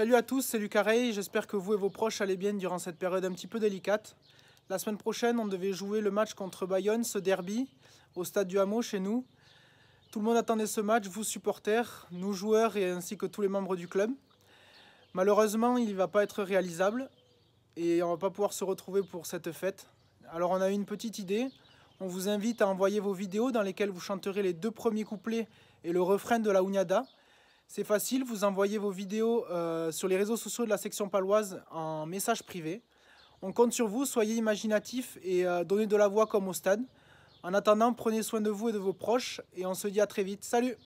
Salut à tous, c'est Lucas Rey, j'espère que vous et vos proches allez bien durant cette période un petit peu délicate. La semaine prochaine, on devait jouer le match contre Bayonne, ce derby, au stade du Hameau chez nous. Tout le monde attendait ce match, vous supporters, nous joueurs et ainsi que tous les membres du club. Malheureusement, il ne va pas être réalisable et on ne va pas pouvoir se retrouver pour cette fête. Alors on a une petite idée, on vous invite à envoyer vos vidéos dans lesquelles vous chanterez les deux premiers couplets et le refrain de la uñada. C'est facile, vous envoyez vos vidéos euh, sur les réseaux sociaux de la section paloise en message privé. On compte sur vous, soyez imaginatifs et euh, donnez de la voix comme au stade. En attendant, prenez soin de vous et de vos proches et on se dit à très vite. Salut